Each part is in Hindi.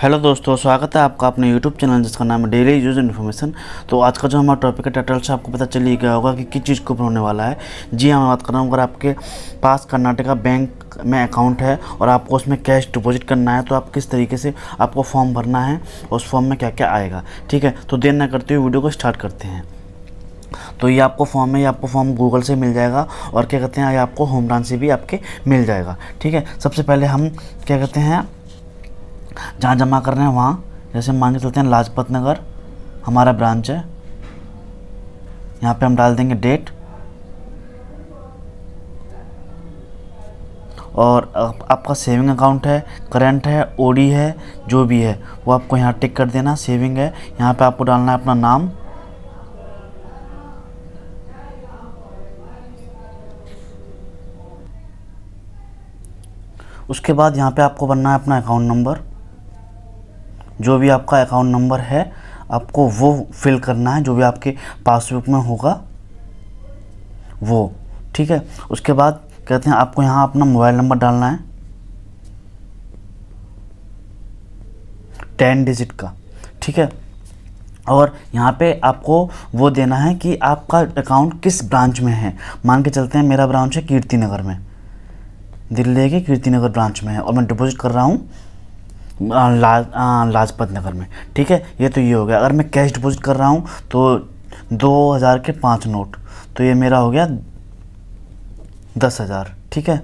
हेलो दोस्तों स्वागत है आपका अपने यूट्यूब चैनल जिसका नाम है डेली यूज इन्फॉर्मेशन तो आज का जो हमारा टॉपिक है टाइटल से आपको पता चल ही गया होगा कि किस चीज़ को होने वाला है जी हाँ मैं बात कर रहा हूँ अगर आपके पास कर्नाटका बैंक में अकाउंट है और आपको उसमें कैश डिपॉजिट करना है तो आप किस तरीके से आपको फॉर्म भरना है उस फॉर्म में क्या क्या आएगा ठीक है तो देर ना करते हुए वीडियो को स्टार्ट करते हैं तो ये आपको फॉर्म है ये आपको फॉर्म गूगल से मिल जाएगा और क्या कहते हैं ये आपको होम ब्रांच से भी आपके मिल जाएगा ठीक है सबसे पहले हम क्या कहते हैं जहाँ जमा कर रहे हैं वहाँ जैसे मान के चलते हैं लाजपत नगर हमारा ब्रांच है यहाँ पे हम डाल देंगे डेट और आप, आपका सेविंग अकाउंट है करंट है ओडी है जो भी है वो आपको यहाँ टिक कर देना सेविंग है यहाँ पे आपको डालना है अपना नाम उसके बाद यहाँ पे आपको बनना है अपना अकाउंट नंबर जो भी आपका अकाउंट नंबर है आपको वो फिल करना है जो भी आपके पासबुक में होगा वो ठीक है उसके बाद कहते हैं आपको यहाँ अपना मोबाइल नंबर डालना है टेन डिजिट का ठीक है और यहाँ पे आपको वो देना है कि आपका अकाउंट किस ब्रांच में है मान के चलते हैं मेरा ब्रांच है कीर्ति नगर में दिल्ली के कीर्ति नगर ब्रांच में है और मैं डिपॉजिट कर रहा हूँ लाज लाजपत नगर में ठीक है ये तो ये हो गया अगर मैं कैश डिपॉजिट कर रहा हूँ तो दो हज़ार के पाँच नोट तो ये मेरा हो गया दस हज़ार ठीक है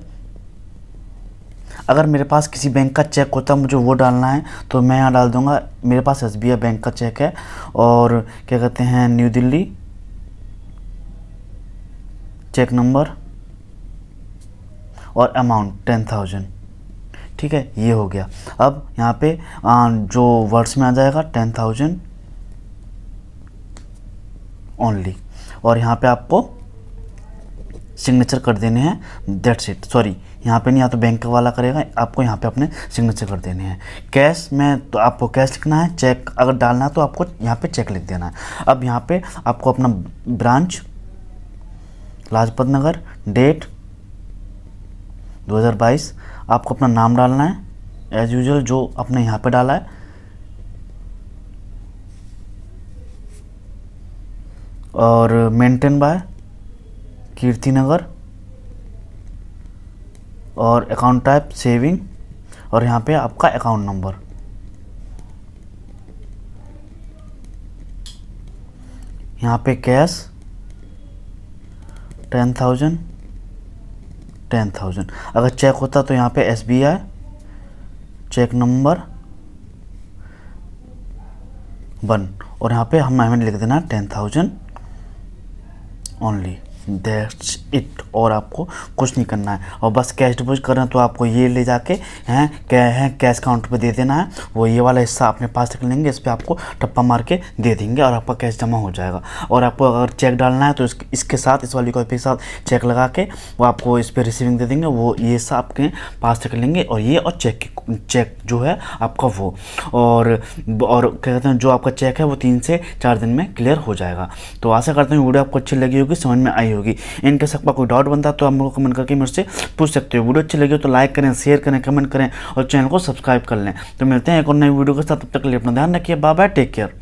अगर मेरे पास किसी बैंक का चेक होता मुझे वो डालना है तो मैं यहाँ डाल दूँगा मेरे पास एस बैंक का चेक है और क्या कहते हैं न्यू दिल्ली चेक नंबर और अमाउंट टेन थाउजेंड ठीक है ये हो गया अब यहाँ पे आ, जो वर्ड्स में आ जाएगा टेन थाउजेंड ओनली और यहाँ पे आपको सिग्नेचर कर देने हैं दैट्स इट सॉरी यहाँ पे नहीं या तो बैंक वाला करेगा आपको यहाँ पे अपने सिग्नेचर कर देने हैं कैश में तो आपको कैश लिखना है चेक अगर डालना है तो आपको यहाँ पे चेक लिख देना है अब यहाँ पे आपको अपना ब्रांच लाजपत नगर डेट 2022 आपको अपना नाम डालना है एज यूजल जो आपने यहाँ पे डाला है और मेंटेन बाय कीर्ति नगर और अकाउंट टाइप सेविंग और यहाँ पे आपका अकाउंट नंबर यहाँ पे cash ten thousand ten thousand अगर चेक होता तो यहाँ पे S B I cheque number one और यहाँ पे हम हमें लिख देना ten thousand only that's it और आपको कुछ नहीं करना है और बस कैश डिपोजिट करना तो आपको ये ले जाके हैं क्या है कैश काउंटर पे दे देना है वो ये वाला हिस्सा अपने पास रख लेंगे इस पर आपको टप्पा मार के दे देंगे और आपका कैश जमा हो जाएगा और आपको अगर चेक डालना है तो इस, इसके साथ इस वाली कॉपी के साथ चेक लगा के वो आपको इस पर रिसीविंग दे देंगे वो ये हिस्सा आपके पास रख लेंगे और ये और चेक चेक जो है आपका वो और और क्या कहते हैं जो आपका चेक है वो तीन से चार दिन में क्लियर हो जाएगा तो आशा करते हैं वीडियो आपको अच्छी लगी होगी समझ में आई नहीं होगी इनके शक कोई डाउट बनता तो आप लोग कमेंट करके मुझसे पूछ सकते हो वीडियो अच्छी लगी हो तो लाइक करें शेयर करें कमेंट करें और चैनल को सब्सक्राइब कर लें तो मिलते हैं एक और नई वीडियो के साथ तब तक के लिए अपना ध्यान रखिए बाय बाय टेक केयर